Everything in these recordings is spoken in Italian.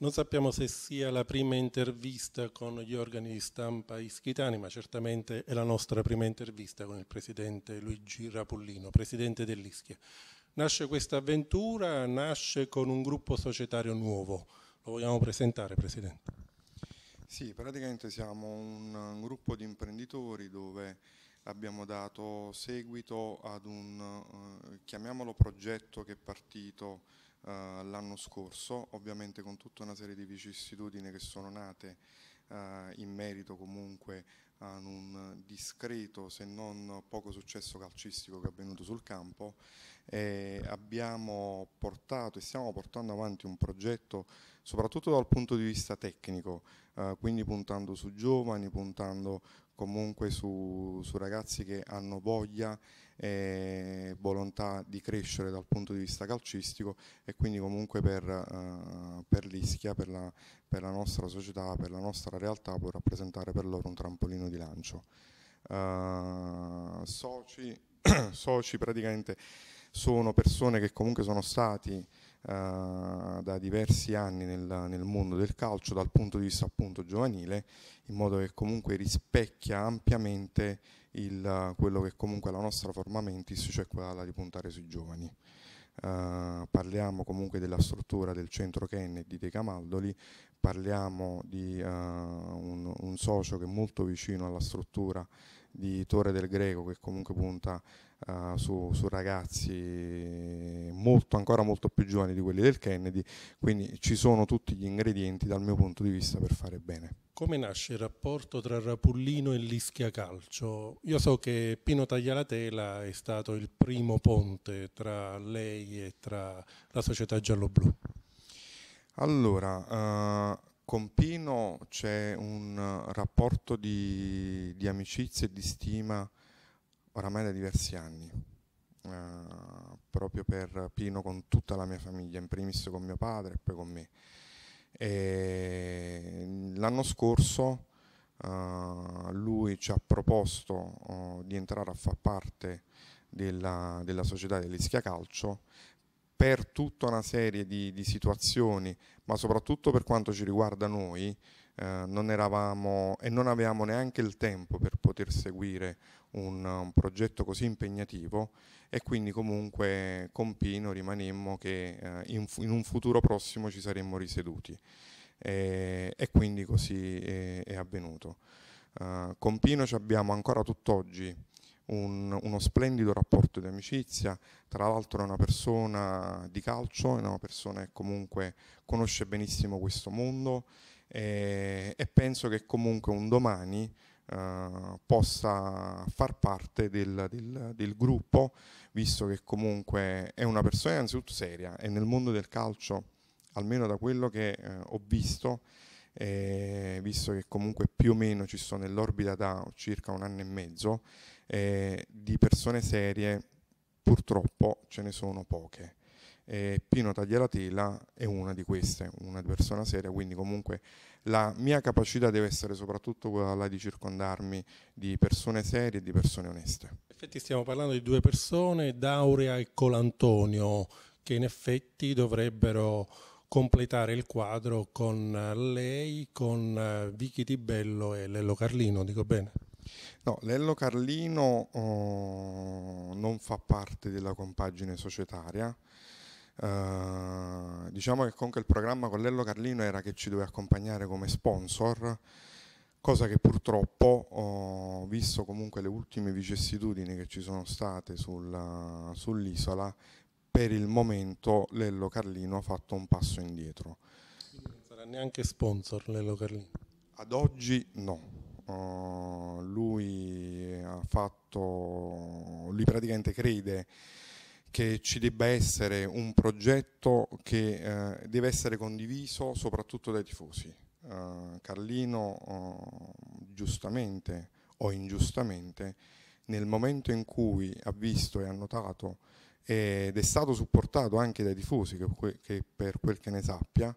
Non sappiamo se sia la prima intervista con gli organi di stampa ischitani, ma certamente è la nostra prima intervista con il presidente Luigi Rapullino, presidente dell'Ischia. Nasce questa avventura, nasce con un gruppo societario nuovo. Lo vogliamo presentare, Presidente? Sì, praticamente siamo un, gruppo di imprenditori dove abbiamo dato seguito ad un, eh, chiamiamolo progetto che è partito eh, l'anno scorso, ovviamente con tutta una serie di vicissitudini che sono nate eh, in merito comunque a un discreto se non poco successo calcistico che è avvenuto sul campo. E abbiamo portato e stiamo portando avanti un progetto soprattutto dal punto di vista tecnico, eh, quindi puntando su giovani, puntando comunque su, su ragazzi che hanno voglia e volontà di crescere dal punto di vista calcistico e quindi comunque per, eh, per l'Ischia, per la, per la, nostra società, per la nostra realtà può rappresentare per loro un trampolino di lancio. Eh, soci, soci praticamente sono persone che comunque sono stati eh, da diversi anni nel, nel, mondo del calcio dal punto di vista appunto giovanile, in modo che comunque rispecchia ampiamente il, quello che comunque è la nostra forma mentis, cioè quella di puntare sui giovani. Uh, parliamo comunque della struttura del centro Kennedy dei Camaldoli, parliamo di uh, un, un socio che è molto vicino alla struttura di Torre del Greco che comunque punta uh, su, su, ragazzi molto, ancora molto più giovani di quelli del Kennedy, quindi ci sono tutti gli ingredienti dal mio punto di vista per fare bene. Come nasce il rapporto tra Rapullino e l'Ischia Calcio? Io so che Pino Taglialatela è stato il primo ponte tra lei e tra la società gialloblu. Allora, uh, con Pino c'è un eh, rapporto di, di amicizia e di stima oramai da diversi anni, uh, proprio per Pino con tutta la mia famiglia, in primis con mio padre e poi con me. l'anno scorso uh, lui ci ha proposto uh, di entrare a far parte della, della società dell'Ischia Calcio per tutta una serie di, di situazioni, ma soprattutto per quanto ci riguarda noi, eh, non eravamo e non avevamo neanche il tempo per poter seguire un, un progetto così impegnativo e quindi comunque con Pino rimanemmo che eh, in, in, un futuro prossimo ci saremmo riseduti e, e quindi così è, è avvenuto. Eh, con Pino ci abbiamo ancora tutt'oggi un, uno splendido rapporto di amicizia, tra l'altro è una persona di calcio, è una persona che comunque conosce benissimo questo mondo e, e penso che comunque un domani eh, possa far parte del, del, del, gruppo, visto che comunque è una persona innanzitutto seria e nel mondo del calcio, almeno da quello che eh, ho visto, eh, visto che comunque più o meno ci sono nell'orbita da circa un anno e mezzo, eh, di persone serie purtroppo ce ne sono poche. Eh, Pino Tagliaratela è una di queste, una persona seria, quindi comunque la mia capacità deve essere soprattutto quella di circondarmi di persone serie e di persone oneste. In effetti stiamo parlando di due persone, Daurea e Colantonio, che in effetti dovrebbero completare il quadro con lei, con eh, Vicky Tibello e Lello Carlino, dico bene? No, Lello Carlino oh, non fa parte della compagine societaria. Uh, diciamo che comunque il programma con Lello Carlino era che ci doveva accompagnare come sponsor, cosa che purtroppo, oh, visto comunque le ultime vicissitudini che ci sono state sul, sull'isola, per il momento Lello Carlino ha fatto un passo indietro. Quindi non sarà neanche sponsor Lello Carlino? Ad oggi no. Eh, lui ha fatto, lui praticamente crede che ci debba essere un progetto che uh, deve essere condiviso soprattutto dai tifosi. Uh, Carlino giustamente o ingiustamente nel momento in cui ha visto e ha notato ed è stato supportato anche dai tifosi che, che per quel che ne sappia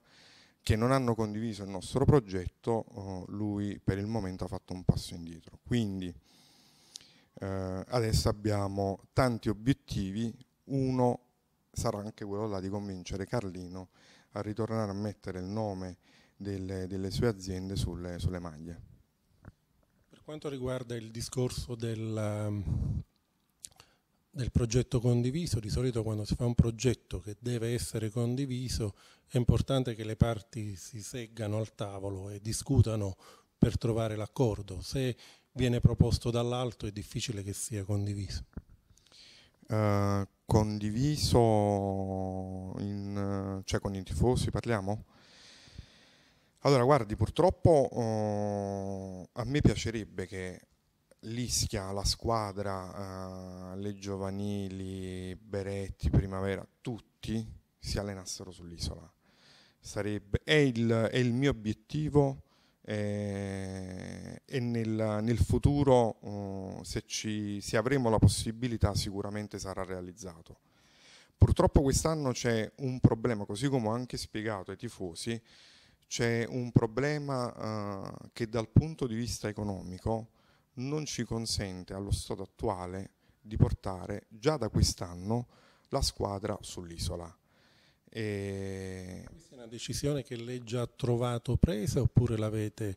che non hanno condiviso il nostro progetto, eh, lui per il momento ha fatto un passo indietro. Quindi eh, adesso abbiamo tanti obiettivi, uno sarà anche quello là di convincere Carlino a ritornare a mettere il nome delle, delle sue aziende sulle, sulle, maglie. Per quanto riguarda il discorso del del progetto condiviso, di solito quando si fa un progetto che deve essere condiviso è importante che le parti si seggano al tavolo e discutano per trovare l'accordo. Se viene proposto dall'alto è difficile che sia condiviso. Uh, condiviso in, cioè con i tifosi parliamo? Allora guardi, purtroppo uh, a me piacerebbe che l'Ischia, la squadra, eh, le giovanili, Beretti, Primavera, tutti si allenassero sull'isola. Sarebbe, è, il, è il mio obiettivo eh, e nel, nel futuro, eh, se, ci, se avremo la possibilità, sicuramente sarà realizzato. Purtroppo quest'anno c'è un problema, così come ho anche spiegato ai tifosi, c'è un problema eh, che dal punto di vista economico non ci consente allo stato attuale di portare già da quest'anno la squadra sull'isola. E... Questa è una decisione che lei già ha trovato presa oppure l'avete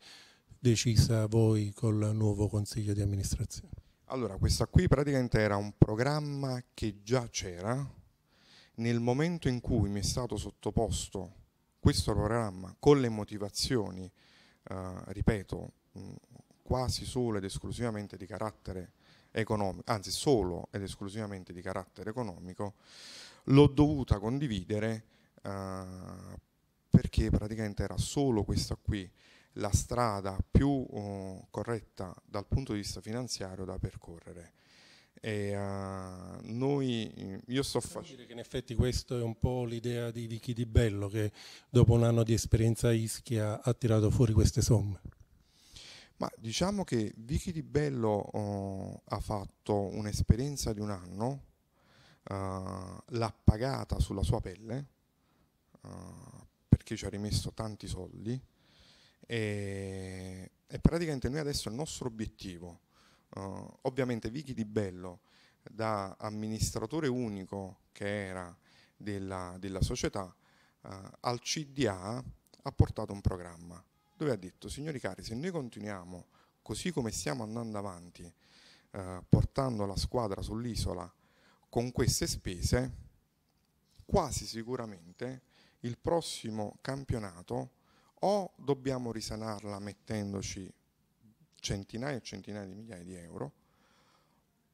decisa voi col nuovo consiglio di amministrazione? Allora, questa qui praticamente era un programma che già c'era. Nel momento in cui mi è stato sottoposto questo programma con le motivazioni, eh, ripeto, quasi solo ed esclusivamente di carattere economico, anzi solo ed esclusivamente di carattere economico, l'ho dovuta condividere eh, perché praticamente era solo questa qui la strada più eh, corretta dal punto di vista finanziario da percorrere. E, uh, noi, io sto facendo. che in effetti questa è un po' l'idea di Vicky Di Bello che dopo un anno di esperienza a Ischia ha tirato fuori queste somme. Ma diciamo che Vicky Di Bello oh, ha fatto un'esperienza di un anno, uh, l'ha pagata sulla sua pelle, uh, perché ci ha rimesso tanti soldi, e, e, praticamente noi adesso il nostro obiettivo, uh, ovviamente Vicky Di Bello da amministratore unico che era della, della società, al CDA ha portato un programma dove ha detto, signori cari, se noi continuiamo così come stiamo andando avanti, eh, portando la squadra sull'isola con queste spese, quasi sicuramente il prossimo campionato o dobbiamo risanarla mettendoci centinaia e centinaia di migliaia di euro,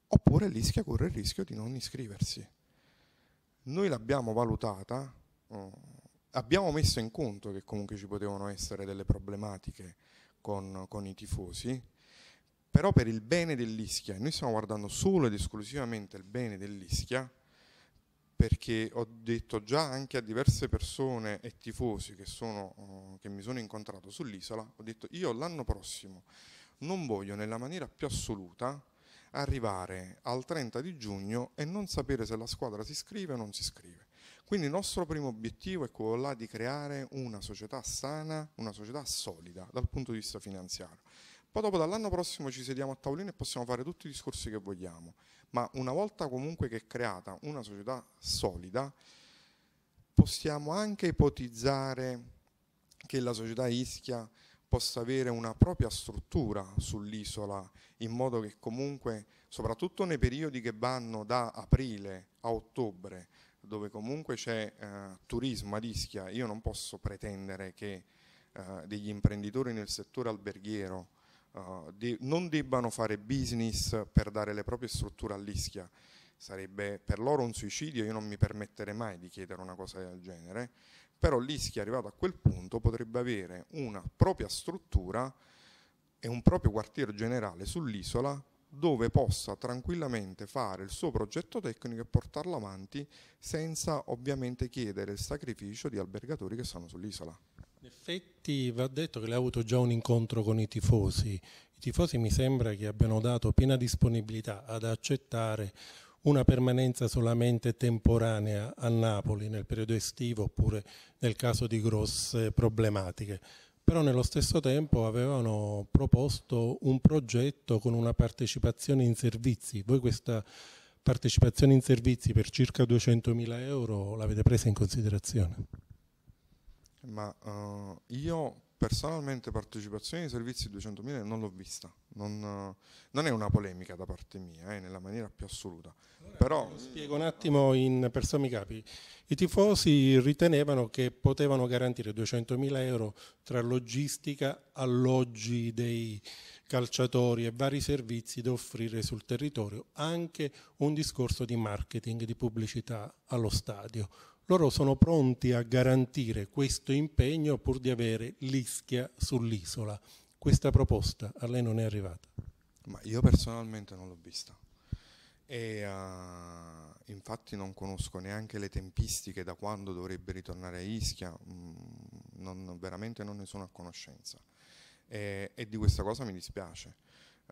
oppure l'Ischia corre il rischio di non iscriversi. Noi l'abbiamo valutata, oh, abbiamo messo in conto che comunque ci potevano essere delle problematiche con, con i tifosi, però per il bene dell'Ischia, noi stiamo guardando solo ed esclusivamente il bene dell'Ischia, perché ho detto già anche a diverse persone e tifosi che, sono, oh, che mi sono incontrato sull'isola, ho detto io l'anno prossimo non voglio nella maniera più assoluta arrivare al 30 di giugno e non sapere se la squadra si iscrive o non si iscrive. Quindi il nostro primo obiettivo è quello là di creare una società sana, una società solida dal punto di vista finanziario. Poi dopo dall'anno prossimo ci sediamo a tavolino e possiamo fare tutti i discorsi che vogliamo, ma una volta comunque che è creata una società solida, possiamo anche ipotizzare che la società Ischia possa avere una propria struttura sull'isola, in modo che comunque, soprattutto nei periodi che vanno da aprile a ottobre, dove comunque c'è eh, turismo a Ischia, io non posso pretendere che eh, degli imprenditori nel settore alberghiero eh, de non debbano fare business per dare le proprie strutture all'Ischia. Sarebbe per loro un suicidio, io non mi permetterei mai di chiedere una cosa del genere, però l'Ischia arrivato a quel punto potrebbe avere una propria struttura e un proprio quartier generale sull'isola dove possa tranquillamente fare il suo progetto tecnico e portarlo avanti senza ovviamente chiedere il sacrificio di albergatori che sono sull'isola. In effetti va detto che lei ha avuto già un incontro con i tifosi. I tifosi mi sembra che abbiano dato piena disponibilità ad accettare una permanenza solamente temporanea a Napoli nel periodo estivo oppure nel caso di grosse problematiche però nello stesso tempo avevano proposto un progetto con una partecipazione in servizi. Voi questa partecipazione in servizi per circa 200.000 euro l'avete presa in considerazione? Ma uh, io personalmente partecipazione ai servizi 200.000 non l'ho vista, non, non, è una polemica da parte mia, eh, nella maniera più assoluta. Allora, Però, spiego un attimo in, per sommi capi. I tifosi ritenevano che potevano garantire 200.000 euro tra logistica, alloggi dei calciatori e vari servizi da offrire sul territorio, anche un discorso di marketing, di pubblicità allo stadio loro sono pronti a garantire questo impegno pur di avere l'ischia sull'isola. Questa proposta a lei non è arrivata? Ma io personalmente non l'ho vista e uh, infatti non conosco neanche le tempistiche da quando dovrebbe ritornare a Ischia, mm, non, veramente non ne sono a conoscenza e, e di questa cosa mi dispiace.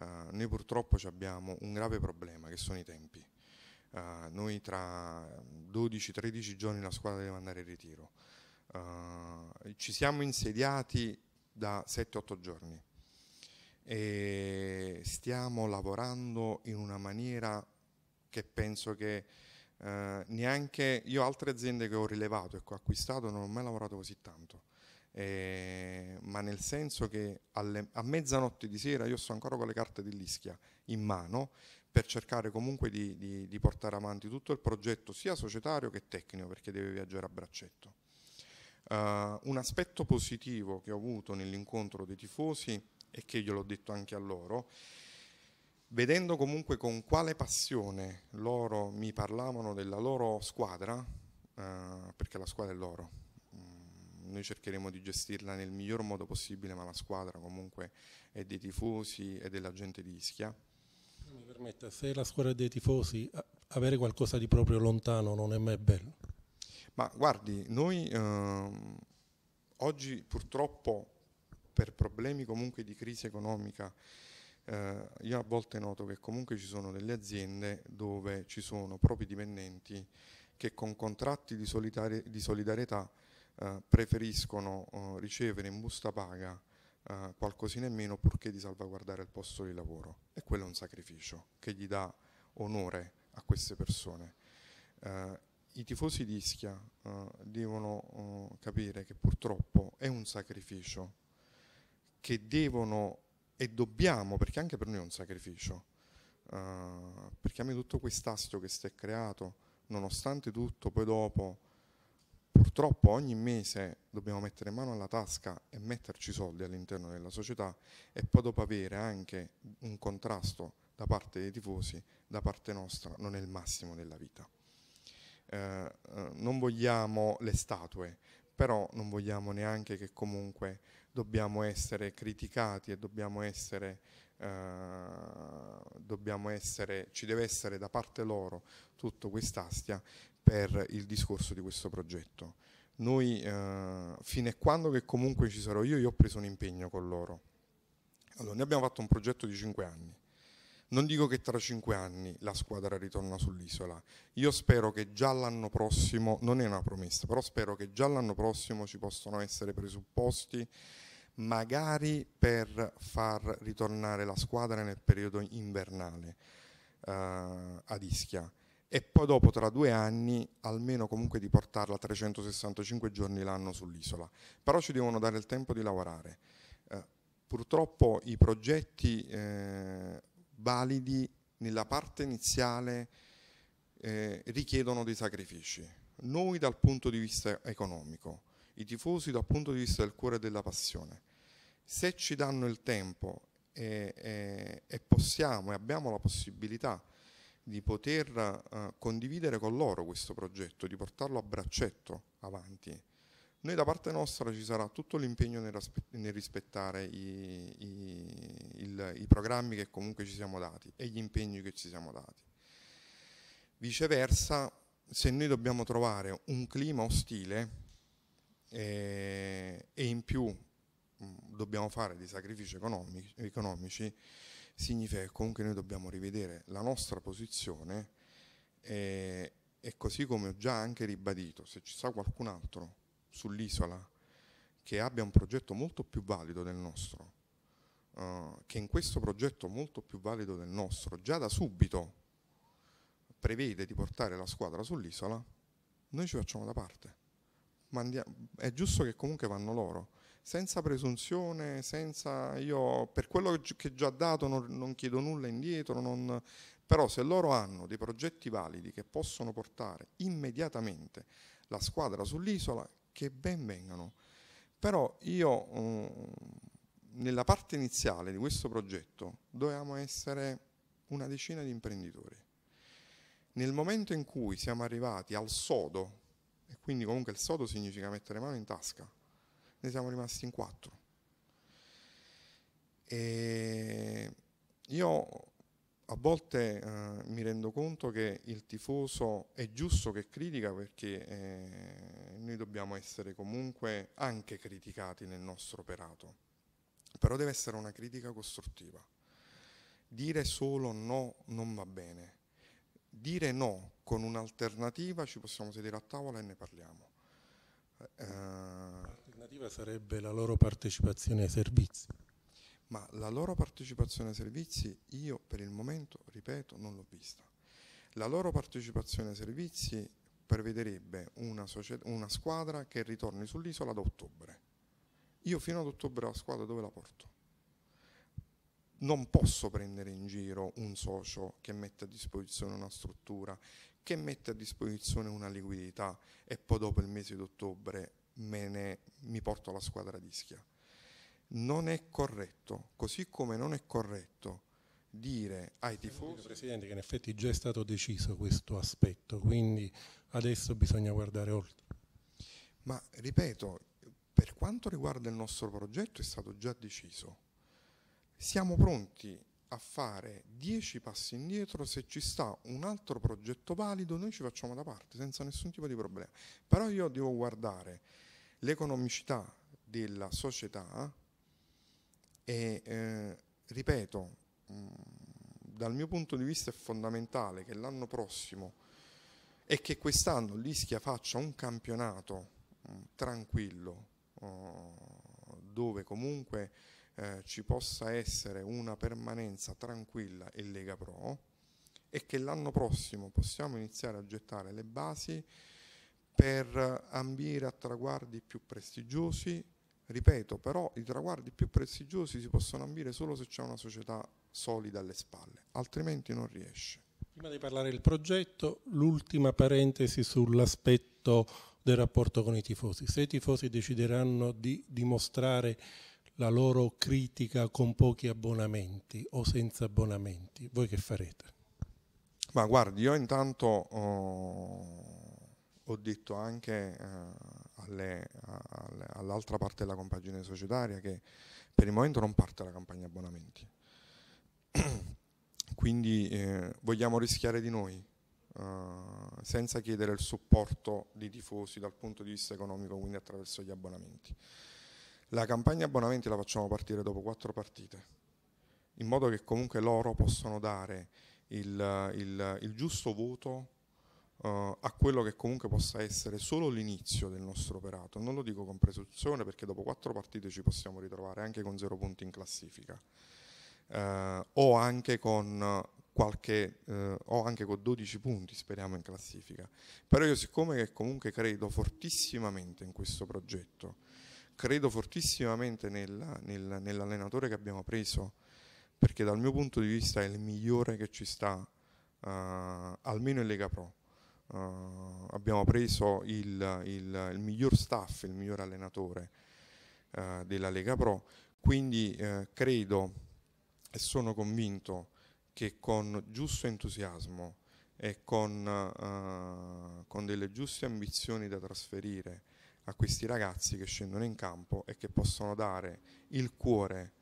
Uh, noi purtroppo abbiamo un grave problema che sono i tempi Uh, noi tra 12-13 giorni la squadra deve andare in ritiro. Uh, ci siamo insediati da 7-8 giorni e stiamo lavorando in una maniera che penso che uh, neanche io altre aziende che ho rilevato e che ho acquistato non ho mai lavorato così tanto. Eh, ma nel senso che alle, a mezzanotte di sera io sto ancora con le carte di Lischia in mano per cercare comunque di, di, di, portare avanti tutto il progetto sia societario che tecnico perché deve viaggiare a braccetto. Uh, un aspetto positivo che ho avuto nell'incontro dei tifosi e che gliel'ho detto anche a loro, vedendo comunque con quale passione loro mi parlavano della loro squadra, uh, perché la squadra è loro, mm, noi cercheremo di gestirla nel miglior modo possibile, ma la squadra comunque è dei tifosi e della gente di Ischia, mi permetta, se la squadra dei tifosi eh, avere qualcosa di proprio lontano non è mai bello. Ma guardi, noi ehm, oggi purtroppo per problemi comunque di crisi economica, eh, io a volte noto che comunque ci sono delle aziende dove ci sono propri dipendenti che con contratti di, solidarietà eh, preferiscono eh, ricevere in busta paga eh, qualcosina in meno purché di salvaguardare il posto di lavoro. E quello è un sacrificio che gli dà onore a queste persone. Eh, I tifosi di Ischia eh, devono eh, capire che purtroppo è un sacrificio che devono e dobbiamo, perché anche per noi è un sacrificio, eh, perché a me tutto quest'astio che si è creato, nonostante tutto, poi dopo purtroppo ogni mese dobbiamo mettere mano alla tasca e metterci soldi all'interno della società e poi dopo avere anche un contrasto da parte dei tifosi, da parte nostra, non è il massimo della vita. Eh, eh non vogliamo le statue, però non vogliamo neanche che comunque dobbiamo essere criticati e dobbiamo essere, eh, dobbiamo essere, ci deve essere da parte loro tutto quest'astia per il discorso di questo progetto. Noi, eh, fino a quando che comunque ci sarò io, io ho preso un impegno con loro. Allora, noi abbiamo fatto un progetto di cinque anni. Non dico che tra cinque anni la squadra ritorna sull'isola. Io spero che già l'anno prossimo, non è una promessa, però spero che già l'anno prossimo ci possano essere presupposti magari per far ritornare la squadra nel periodo invernale eh, ad Ischia e poi dopo tra due anni almeno comunque di portarla 365 giorni l'anno sull'isola. Però ci devono dare il tempo di lavorare. Eh, purtroppo i progetti eh, validi nella parte iniziale eh, richiedono dei sacrifici. Noi dal punto di vista economico, i tifosi dal punto di vista del cuore e della passione. Se ci danno il tempo e, e, e possiamo e abbiamo la possibilità di poter eh, condividere con loro questo progetto, di portarlo a braccetto avanti. Noi da parte nostra ci sarà tutto l'impegno nel, nel rispettare i, i, il, i programmi che comunque ci siamo dati e gli impegni che ci siamo dati. Viceversa, se noi dobbiamo trovare un clima ostile eh, e in più mh, mm, dobbiamo fare dei sacrifici economici, economici significa che comunque noi dobbiamo rivedere la nostra posizione e, eh, e così come ho già anche ribadito, se ci sta qualcun altro sull'isola che abbia un progetto molto più valido del nostro, uh, che in questo progetto molto più valido del nostro già da subito prevede di portare la squadra sull'isola, noi ci facciamo da parte. Ma andiamo, è giusto che comunque vanno loro senza presunzione, senza io per quello che già dato non, non chiedo nulla indietro, non, però se loro hanno dei progetti validi che possono portare immediatamente la squadra sull'isola, che ben vengano. Però io eh, nella parte iniziale di questo progetto dovevamo essere una decina di imprenditori. Nel momento in cui siamo arrivati al sodo, e quindi comunque il sodo significa mettere mano in tasca, ne siamo rimasti in quattro. E io a volte eh, mi rendo conto che il tifoso è giusto che critica perché eh, noi dobbiamo essere comunque anche criticati nel nostro operato, però deve essere una critica costruttiva. Dire solo no non va bene, dire no con un'alternativa ci possiamo sedere a tavola e ne parliamo. Eh, alternativa sarebbe la loro partecipazione ai servizi. Ma la loro partecipazione ai servizi io per il momento, ripeto, non l'ho vista. La loro partecipazione ai servizi prevederebbe una, una squadra che ritorni sull'isola ad ottobre. Io fino ad ottobre la squadra dove la porto? non posso prendere in giro un socio che mette a disposizione una struttura, che mette a disposizione una liquidità e poi dopo il mese di ottobre ne, mi porto la squadra di schia. Non è corretto, così come non è corretto dire ai tifosi... Presidente, che in effetti è già è stato deciso questo aspetto, quindi adesso bisogna guardare oltre. Ma ripeto, per quanto riguarda il nostro progetto è stato già deciso. Siamo pronti a fare dieci passi indietro, se ci sta un altro progetto valido noi ci facciamo da parte senza nessun tipo di problema. Però io devo guardare l'economicità della società e, eh, ripeto, mh, mm, dal mio punto di vista è fondamentale che l'anno prossimo e che quest'anno l'Ischia faccia un campionato mh, mm, tranquillo oh, dove comunque eh, ci possa essere una permanenza tranquilla in Lega Pro e che l'anno prossimo possiamo iniziare a gettare le basi per ambire a traguardi più prestigiosi, ripeto, però i traguardi più prestigiosi si possono ambire solo se c'è una società solida alle spalle, altrimenti non riesce. Prima di parlare del progetto, l'ultima parentesi sull'aspetto del rapporto con i tifosi. Se i tifosi decideranno di dimostrare la loro critica con pochi abbonamenti o senza abbonamenti, voi che farete? Ma guardi, io intanto... Oh ho detto anche eh, all'altra parte della compagine societaria che per il momento non parte la campagna abbonamenti. Quindi eh, vogliamo rischiare di noi, eh, senza chiedere il supporto dei tifosi dal punto di vista economico, quindi attraverso gli abbonamenti. La campagna abbonamenti la facciamo partire dopo quattro partite, in modo che comunque loro possano dare il, il, il giusto voto Uh, a quello che comunque possa essere solo l'inizio del nostro operato. Non lo dico con presunzione perché dopo quattro partite ci possiamo ritrovare anche con zero punti in classifica uh, o, anche con eh, qualche, uh, o anche con 12 punti speriamo in classifica. Però io siccome comunque credo fortissimamente in questo progetto, credo fortissimamente nella, nella, nell'allenatore che abbiamo preso, perché dal mio punto di vista è il migliore che ci sta, almeno in Lega Pro Uh, abbiamo preso il, il, il, miglior staff, il miglior allenatore uh, della Lega Pro, quindi uh, credo e sono convinto che con giusto entusiasmo e con, con delle giuste ambizioni da trasferire a questi ragazzi che scendono in campo e che possono dare il cuore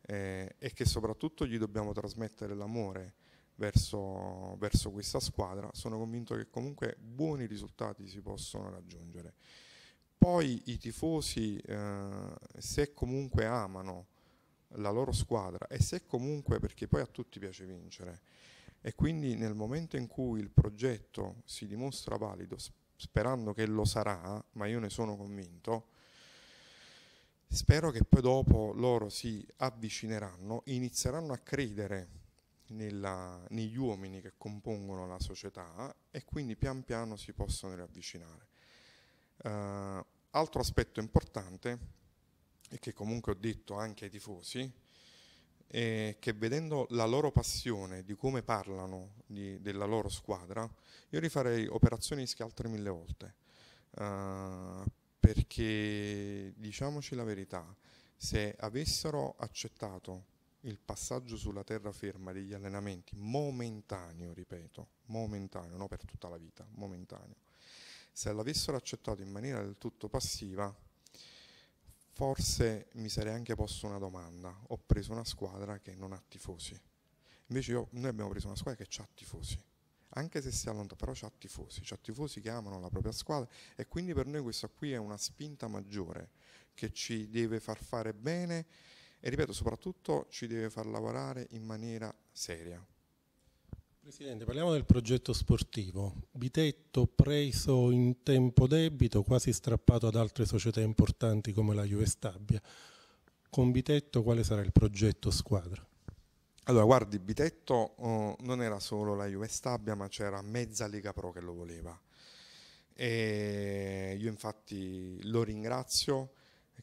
eh, e che soprattutto gli dobbiamo trasmettere l'amore verso, verso questa squadra, sono convinto che comunque buoni risultati si possono raggiungere. Poi i tifosi, eh, se comunque amano la loro squadra e se comunque, perché poi a tutti piace vincere, e quindi nel momento in cui il progetto si dimostra valido, sperando che lo sarà, ma io ne sono convinto, spero che poi dopo loro si avvicineranno, inizieranno a credere nella, negli uomini che compongono la società e quindi pian piano si possono riavvicinare. Uh, altro aspetto importante, e che comunque ho detto anche ai tifosi, è che vedendo la loro passione di come parlano di, della loro squadra, io rifarei operazioni di altre mille volte. Uh, perché diciamoci la verità, se avessero accettato il passaggio sulla terraferma degli allenamenti, momentaneo, ripeto, momentaneo, non per tutta la vita, momentaneo, se l'avessero accettato in maniera del tutto passiva, forse mi sarei anche posto una domanda, ho preso una squadra che non ha tifosi, invece io, noi abbiamo preso una squadra che ha tifosi, anche se si allontana, però ha tifosi, ha tifosi che amano la propria squadra e quindi per noi questa qui è una spinta maggiore che ci deve far fare bene e ripeto soprattutto ci deve far lavorare in maniera seria. Presidente, parliamo del progetto sportivo. Bitetto preso in tempo debito, quasi strappato ad altre società importanti come la Juve Stabia. Con Bitetto quale sarà il progetto squadra? Allora, guardi, Bitetto oh, non era solo la Juve Stabia, ma c'era mezza Lega Pro che lo voleva. E io infatti lo ringrazio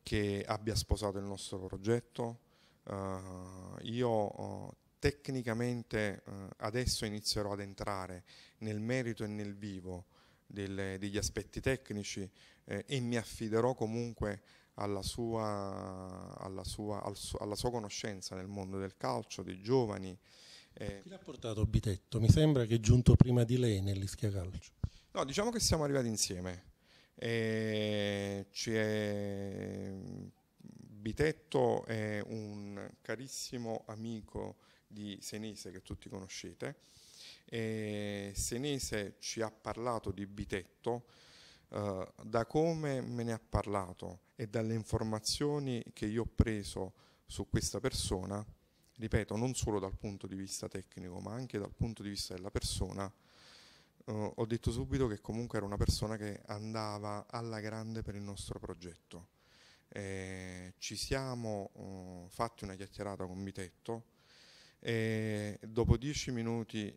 che abbia sposato il nostro progetto. Uh, io uh, tecnicamente uh, adesso inizierò ad entrare nel merito e nel vivo delle, degli aspetti tecnici eh, e mi affiderò comunque alla sua, alla, sua, al su, alla sua, conoscenza nel mondo del calcio, dei giovani. Eh. Chi l'ha portato Bitetto? Mi sembra che è giunto prima di lei nell'Ischia Calcio. No, diciamo che siamo arrivati insieme. E c'è Bitetto è un carissimo amico di Senese che tutti conoscete. E Senese ci ha parlato di Bitetto, eh, da come me ne ha parlato e dalle informazioni che io ho preso su questa persona, ripeto, non solo dal punto di vista tecnico, ma anche dal punto di vista della persona, uh, ho detto subito che comunque era una persona che andava alla grande per il nostro progetto. Eh, ci siamo uh, fatti una chiacchierata con Bitetto e dopo dieci minuti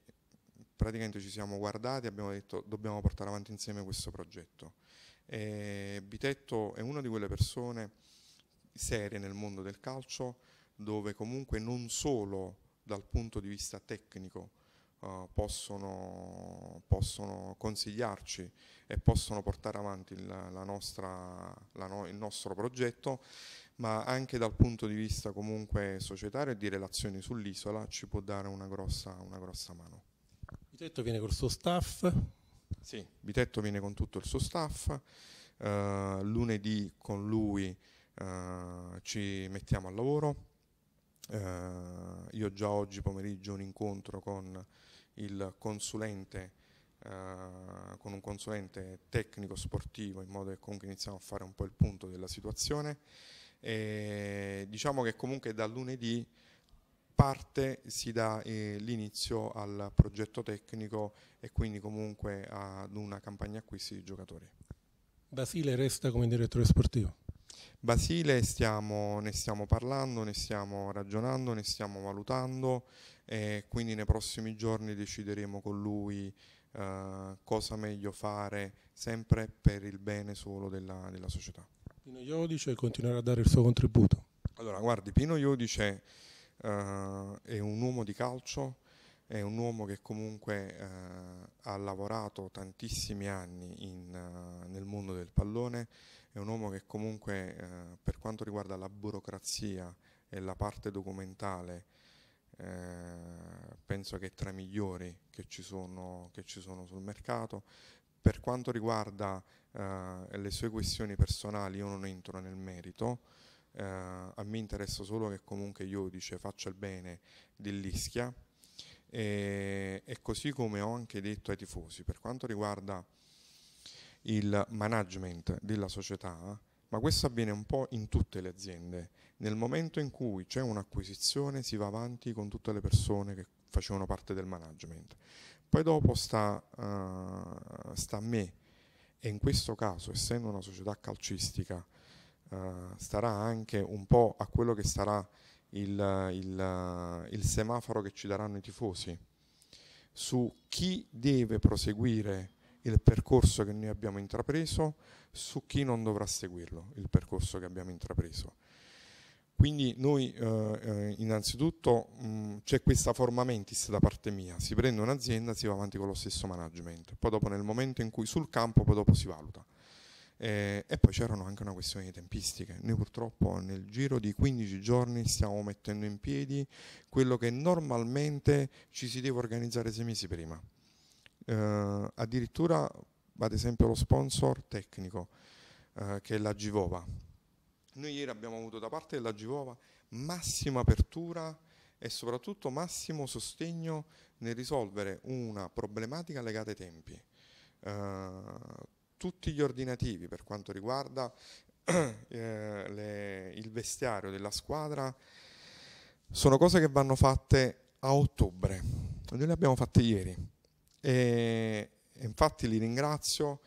praticamente ci siamo guardati e abbiamo detto dobbiamo portare avanti insieme questo progetto. E Bitetto è una di quelle persone serie nel mondo del calcio dove comunque non solo dal punto di vista tecnico uh, possono, possono, consigliarci e possono portare avanti il, la nostra, la no, il nostro progetto, ma anche dal punto di vista comunque societario e di relazioni sull'isola ci può dare una grossa, una grossa mano. Vitetto viene col suo staff? Sì, Vitetto viene con tutto il suo staff, uh, lunedì con lui uh, ci mettiamo al lavoro, Uh, io già oggi pomeriggio un incontro con, consulente, eh, con un consulente tecnico sportivo in modo che comunque iniziamo a fare un po' il punto della situazione e diciamo che comunque da lunedì parte si dà eh, l'inizio al progetto tecnico e quindi comunque ad una campagna acquisti di giocatori. Basile resta come direttore sportivo? Basile stiamo, ne stiamo parlando, ne stiamo ragionando, ne stiamo valutando e quindi nei prossimi giorni decideremo con lui eh, cosa meglio fare sempre per il bene solo della, della società. Pino Iodice continuerà a dare il suo contributo. Allora, guardi, Pino Iodice eh, è un uomo di calcio, è un uomo che comunque eh, ha lavorato tantissimi anni in, eh, nel mondo del pallone, è un uomo che comunque eh, per quanto riguarda la burocrazia e la parte documentale eh, penso che è tra i migliori che ci, sono, che ci sono sul mercato. Per quanto riguarda eh, le sue questioni personali io non entro nel merito, eh, a me interessa solo che comunque Iodice faccia il bene dell'Ischia e, e così come ho anche detto ai tifosi, per quanto riguarda il management della società, ma questo avviene un po' in tutte le aziende. Nel momento in cui c'è un'acquisizione si va avanti con tutte le persone che facevano parte del management. Poi dopo sta, uh, sta a me, e in questo caso, essendo una società calcistica, uh, starà anche un po' a quello che sarà il, il, il semaforo che ci daranno i tifosi su chi deve proseguire il percorso che noi abbiamo intrapreso su chi non dovrà seguirlo, il percorso che abbiamo intrapreso. Quindi noi eh, eh innanzitutto mm, c'è questa forma mentis da parte mia, si prende un'azienda, e si va avanti con lo stesso management, poi dopo nel momento in cui sul campo poi dopo si valuta. Eh, e poi c'erano anche una questione di tempistiche. Noi purtroppo nel giro di 15 giorni stiamo mettendo in piedi quello che normalmente ci si deve organizzare sei mesi prima eh, addirittura ad esempio lo sponsor tecnico eh, che è la Givova. Noi ieri abbiamo avuto da parte della Givova massima apertura e soprattutto massimo sostegno nel risolvere una problematica legata ai tempi. Eh, tutti gli ordinativi per quanto riguarda eh, le, il vestiario della squadra sono cose che vanno fatte a ottobre. Noi le abbiamo fatte ieri e infatti li ringrazio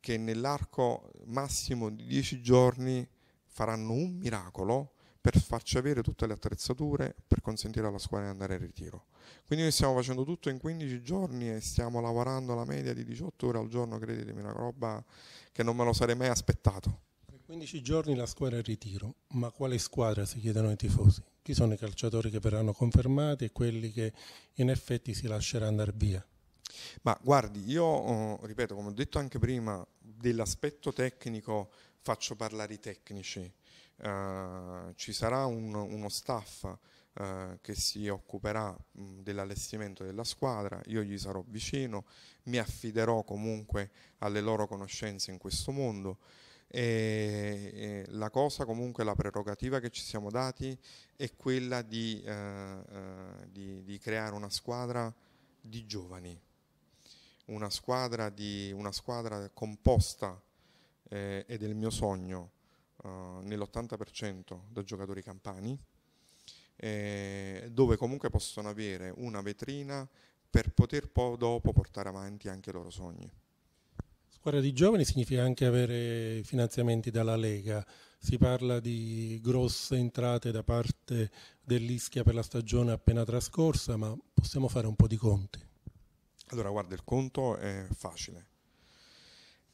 che nell'arco massimo di dieci giorni faranno un miracolo per farci avere tutte le attrezzature per consentire alla squadra di andare in ritiro. Quindi noi stiamo facendo tutto in 15 giorni e stiamo lavorando la media di 18 ore al giorno, credetemi, una roba che non me lo sarei mai aspettato. In 15 giorni la squadra è in ritiro, ma quale squadra si chiedono i tifosi? Chi sono i calciatori che verranno confermati e quelli che in effetti si lasceranno andare via? Ma guardi, io eh, ripeto, come ho detto anche prima, dell'aspetto tecnico faccio parlare i tecnici. Uh, ci sarà un, uno staff uh, che si occuperà mm, dell'allestimento della squadra, io gli sarò vicino, mi affiderò comunque alle loro conoscenze in questo mondo. E, e la cosa comunque, la prerogativa che ci siamo dati è quella di, uh, di, di creare una squadra di giovani, una squadra, di, una squadra composta eh, ed è il mio sogno eh, nell'80% da giocatori campani, eh, dove comunque possono avere una vetrina per poter poi dopo portare avanti anche i loro sogni. Squadra di giovani significa anche avere finanziamenti dalla Lega. Si parla di grosse entrate da parte dell'Ischia per la stagione appena trascorsa, ma possiamo fare un po' di conti. Allora, guarda, il conto è facile.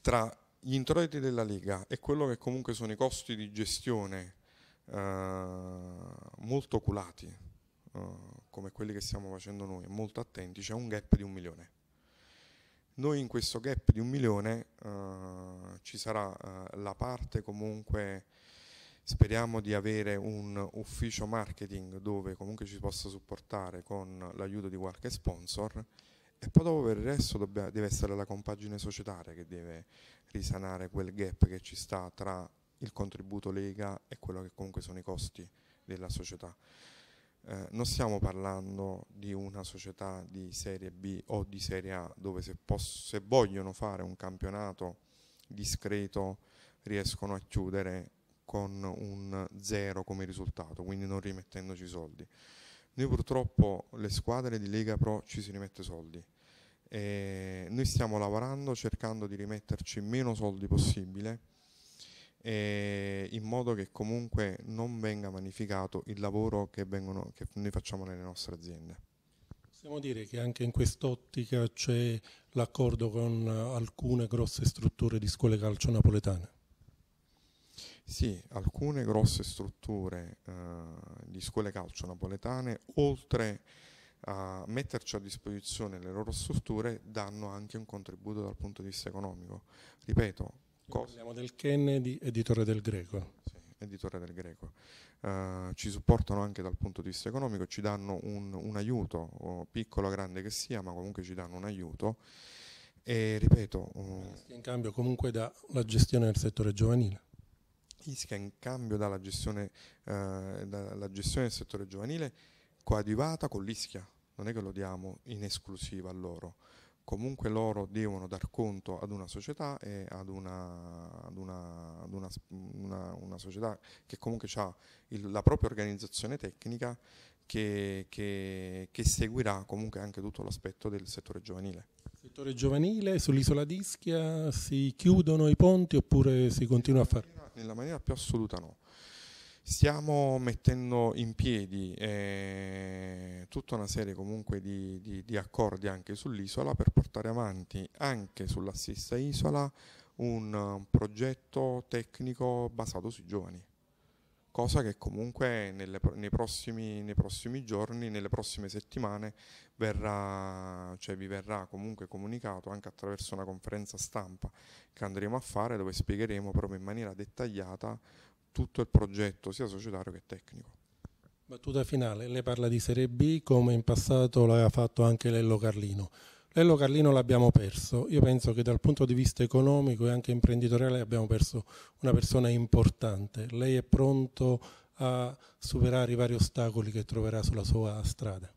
Tra gli introiti della Lega e quello che comunque sono i costi di gestione eh, molto oculati, eh, come quelli che stiamo facendo noi, molto attenti, c'è un gap di un milione. Noi in questo gap di un milione eh, ci sarà eh, la parte comunque speriamo di avere un ufficio marketing dove comunque ci possa supportare con l'aiuto di qualche sponsor e poi dopo per il resto dobbiamo, deve essere la compagine societaria che deve risanare quel gap che ci sta tra il contributo Lega e quello che comunque sono i costi della società. Eh, non stiamo parlando di una società di serie B o di serie A dove se, posso, se vogliono fare un campionato discreto riescono a chiudere con un zero come risultato, quindi non rimettendoci soldi. Noi purtroppo le squadre di Lega Pro ci si rimette soldi. E noi stiamo lavorando cercando di rimetterci meno soldi possibile in modo che comunque non venga vanificato il lavoro che, vengono, che noi facciamo nelle nostre aziende. Possiamo dire che anche in quest'ottica c'è l'accordo con alcune grosse strutture di scuole calcio napoletane? Sì, alcune grosse strutture eh, di scuole calcio napoletane, oltre a metterci a disposizione le loro strutture, danno anche un contributo dal punto di vista economico. Ripeto, cosa... parliamo del Kennedy editore del Greco. Sì, e del Greco. Eh, ci supportano anche dal punto di vista economico, ci danno un, un aiuto, piccolo o grande che sia, ma comunque ci danno un aiuto. E ripeto... Um... In cambio comunque dalla gestione del settore giovanile ischia in cambio dalla gestione, eh, dalla gestione del settore giovanile coadiuvata con l'Ischia, non è che lo diamo in esclusiva a loro, comunque loro devono dar conto ad una società e ad una, ad una, ad una, una società che comunque ha il, la propria organizzazione tecnica che, che, che, seguirà comunque anche tutto l'aspetto del settore giovanile. Settore giovanile, sull'isola d'Ischia si chiudono i ponti oppure si continua a fare? nella maniera più assoluta no. Stiamo mettendo in piedi eh, tutta una serie comunque di, di, di accordi anche sull'isola per portare avanti anche sulla stessa isola un progetto tecnico basato sui giovani cosa che comunque nelle, nei, prossimi, nei, prossimi, giorni, nelle prossime settimane verrà, cioè vi verrà comunque comunicato anche attraverso una conferenza stampa che andremo a fare dove spiegheremo proprio in maniera dettagliata tutto il progetto sia societario che tecnico. Battuta finale, lei parla di Serie B come in passato l'aveva fatto anche Lello Carlino. Lello Carlino l'abbiamo perso, io penso che dal punto di vista economico e anche imprenditoriale abbiamo perso una persona importante, lei è pronto a superare i vari ostacoli che troverà sulla sua strada?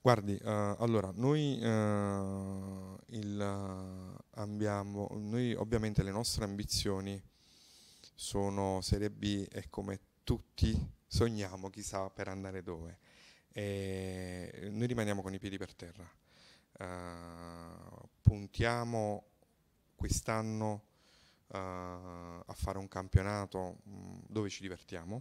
Guardi, eh, allora, noi, eh, il, eh, abbiamo, noi ovviamente le nostre ambizioni sono Serie B e come tutti sogniamo chissà per andare dove. E noi rimaniamo con i piedi per terra. Eh, puntiamo quest'anno eh, a fare un campionato mh, mm, dove ci divertiamo,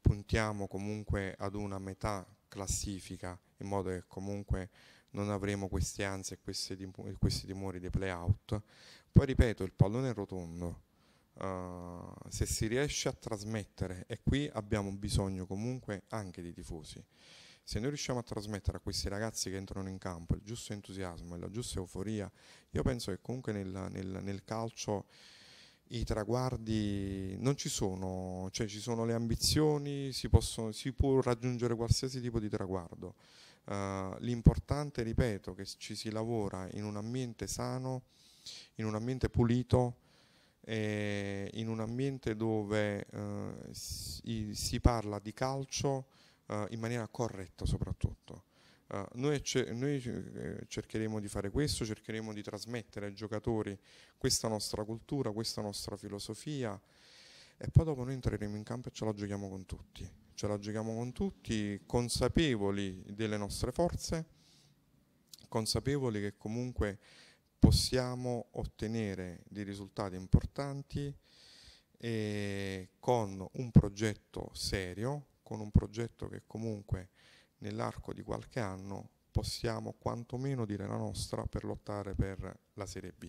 puntiamo comunque ad una metà classifica in modo che comunque non avremo queste ansie e questi timori dei playout. Poi ripeto, il pallone è rotondo, uh, se si riesce a trasmettere, e qui abbiamo bisogno comunque anche di tifosi, se noi riusciamo a trasmettere a questi ragazzi che entrano in campo il giusto entusiasmo e la giusta euforia, io penso che comunque nel, nel, nel calcio i traguardi non ci sono, cioè ci sono le ambizioni, si, possono, si può raggiungere qualsiasi tipo di traguardo. Uh, l'importante, ripeto, è che ci si lavora in un ambiente sano, in un ambiente pulito, eh, in un ambiente dove eh, si, si, parla di calcio uh, in maniera corretta soprattutto. Uh, noi, noi eh, cercheremo di fare questo, cercheremo di trasmettere ai giocatori questa nostra cultura, questa nostra filosofia e poi dopo noi entreremo in campo e ce la giochiamo con tutti. Ce la giochiamo con tutti, consapevoli delle nostre forze, consapevoli che comunque possiamo ottenere dei risultati importanti con un progetto serio, con un progetto che comunque nell'arco di qualche anno possiamo quantomeno dire la nostra per lottare per la Serie B.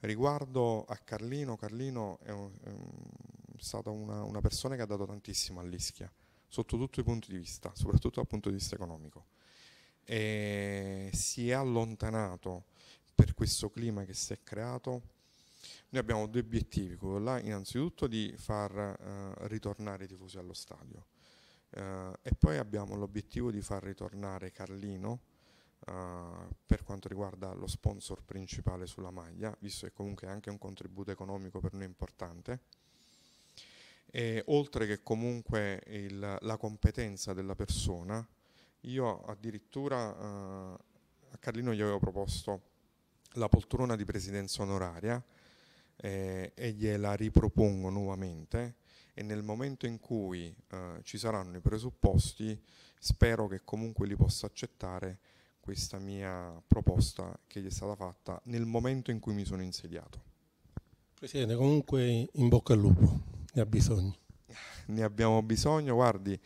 Riguardo a Carlino, Carlino è, un, è stata una, una, persona che ha dato tantissimo all'Ischia, sotto tutti i punti di vista, soprattutto dal punto di vista economico. E si è allontanato per questo clima che si è creato. Noi abbiamo due obiettivi, quello là innanzitutto di far eh, ritornare i tifosi allo stadio, Uh, e poi abbiamo l'obiettivo di far ritornare Carlino uh, per quanto riguarda lo sponsor principale sulla maglia, visto che comunque è anche un contributo economico per noi importante. E oltre che comunque il, la competenza della persona, io addirittura uh, a Carlino gli avevo proposto la poltrona di presidenza onoraria eh, e gliela ripropongo nuovamente e nel momento in cui eh, ci saranno i presupposti spero che comunque li possa accettare questa mia proposta che gli è stata fatta nel momento in cui mi sono insediato. Presidente, comunque in bocca al lupo, ne ha bisogno. Ne abbiamo bisogno, guardi,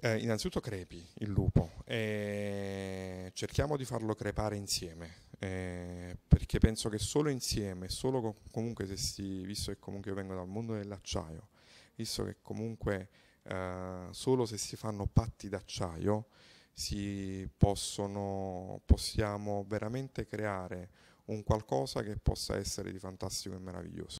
eh, innanzitutto crepi il lupo e cerchiamo di farlo crepare insieme, eh, perché penso che solo insieme, solo com comunque se si, visto che comunque io vengo dal mondo dell'acciaio, visto che comunque eh, solo se si fanno patti d'acciaio si possono, possiamo veramente creare un qualcosa che possa essere di fantastico e meraviglioso.